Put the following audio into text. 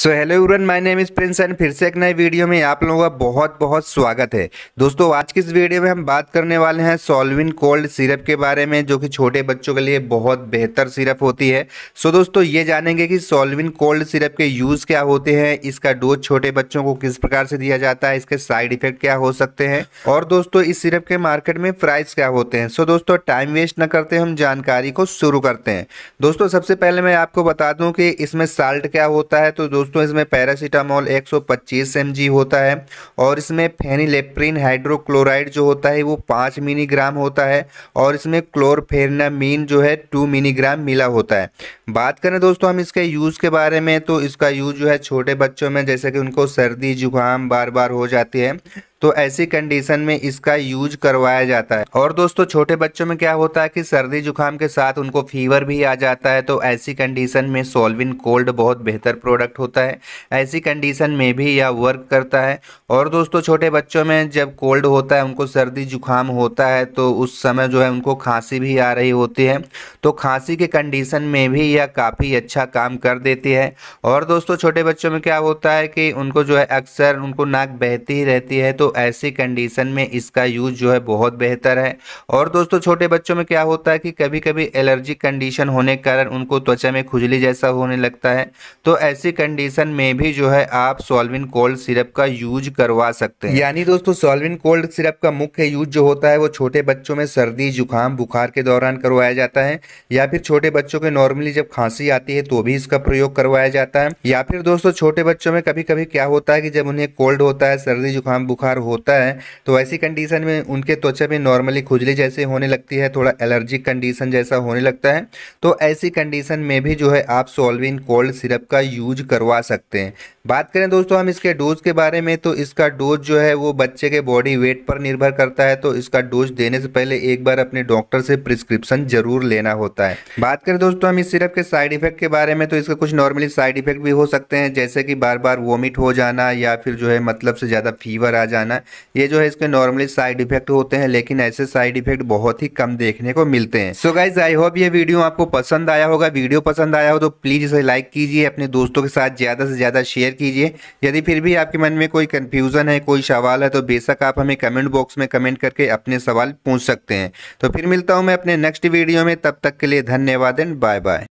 सो hello यूरन my name is Prince and फिर से एक नए वीडियो में आप लोगों का बहुत बहुत स्वागत है दोस्तों आज की इस वीडियो में हम बात करने वाले हैं सोलविन कोल्ड सिरप के बारे में जो कि छोटे बच्चों के लिए बहुत बेहतर सिरप होती है सो so, दोस्तों ये जानेंगे कि सोलविन कोल्ड सिरप के यूज़ क्या होते हैं इसका डोज छोटे बच्चों को किस प्रकार से दिया जाता है इसके साइड इफेक्ट क्या हो सकते हैं और दोस्तों इस सिरप के मार्केट में प्राइस क्या होते हैं सो so, दोस्तों टाइम वेस्ट न करते हम जानकारी को शुरू करते हैं दोस्तों सबसे पहले मैं आपको बता दूँ कि इसमें साल्ट क्या होता है तो दोस्तों दोस्तों इसमें पैरासीटामोल 125 एमजी होता है और इसमें फेनिलेप्रिन हाइड्रोक्लोराइड जो होता है वो पाँच मिलीग्राम होता है और इसमें क्लोरफेरनामीन जो है टू मिलीग्राम मिला होता है बात करें दोस्तों हम इसके यूज़ के बारे में तो इसका यूज़ जो है छोटे बच्चों में जैसे कि उनको सर्दी जुकाम बार बार हो जाती है तो ऐसी कंडीशन में इसका यूज करवाया जाता है और दोस्तों छोटे बच्चों में क्या होता है कि सर्दी जुकाम के साथ उनको फीवर भी आ जाता है तो ऐसी कंडीशन में सोलविन कोल्ड बहुत बेहतर प्रोडक्ट होता है ऐसी कंडीशन में भी यह वर्क करता है और दोस्तों छोटे बच्चों में जब कोल्ड होता है उनको सर्दी जुकाम होता है तो उस समय जो है उनको खांसी भी आ रही होती है तो खांसी के कंडीशन में भी यह काफ़ी अच्छा काम कर देती है और दोस्तों छोटे बच्चों में क्या होता है कि उनको जो है अक्सर उनको नाक बहती ही रहती है तो तो ऐसी कंडीशन में इसका यूज जो है बहुत बेहतर है और दोस्तों छोटे बच्चों में क्या होता है कि कभी कभी एलर्जिक कंडीशन होने के कारण उनको त्वचा में खुजली जैसा होने लगता है तो ऐसी कंडीशन में भी जो है आप सोलविन कोल्ड सिरप का यूज करवा सकते हैं यानी दोस्तों सोलविन कोल्ड सिरप का मुख्य यूज जो होता है वो छोटे बच्चों में सर्दी जुकाम बुखार के दौरान करवाया जाता है या फिर छोटे बच्चों के नॉर्मली जब खांसी आती है तो भी इसका प्रयोग करवाया जाता है या फिर दोस्तों छोटे बच्चों में कभी कभी क्या होता है कि जब उन्हें कोल्ड होता है सर्दी जुकाम बुखार होता है तो ऐसी कंडीशन में उनके त्वचा में नॉर्मली खुजली जैसे होने लगती है थोड़ा एलर्जिक कंडीशन जैसा होने लगता है तो ऐसी कंडीशन में भी जो है आप सोलविन कोल्ड सिरप का यूज करवा सकते हैं बात करें दोस्तों हम इसके डोज के बारे में तो इसका डोज जो है वो बच्चे के बॉडी वेट पर निर्भर करता है तो इसका डोज देने से पहले एक बार अपने डॉक्टर से प्रिस्क्रिप्शन जरूर लेना होता है बात करें दोस्तों हम इस सिरप के साइड इफेक्ट के बारे में तो इसका कुछ नॉर्मली साइड इफेक्ट भी हो सकते हैं जैसे कि बार बार वोमिट हो जाना या फिर जो है मतलब से ज़्यादा फीवर आ जाना ये जो है इसके नॉर्मली साइड इफेक्ट होते हैं लेकिन ऐसे साइड इफेक्ट बहुत ही कम देखने को मिलते हैं सो गाइज आई होप ये वीडियो आपको पसंद आया होगा वीडियो पसंद आया हो तो प्लीज़ इसे लाइक कीजिए अपने दोस्तों के साथ ज़्यादा से ज़्यादा शेयर शेयर कीजिए यदि फिर भी आपके मन में कोई कन्फ्यूज़न है कोई सवाल है तो बेशक आप हमें कमेंट बॉक्स में कमेंट करके अपने सवाल पूछ सकते हैं तो फिर मिलता हूँ मैं अपने नेक्स्ट वीडियो में तब तक के लिए धन्यवाद एंड बाय बाय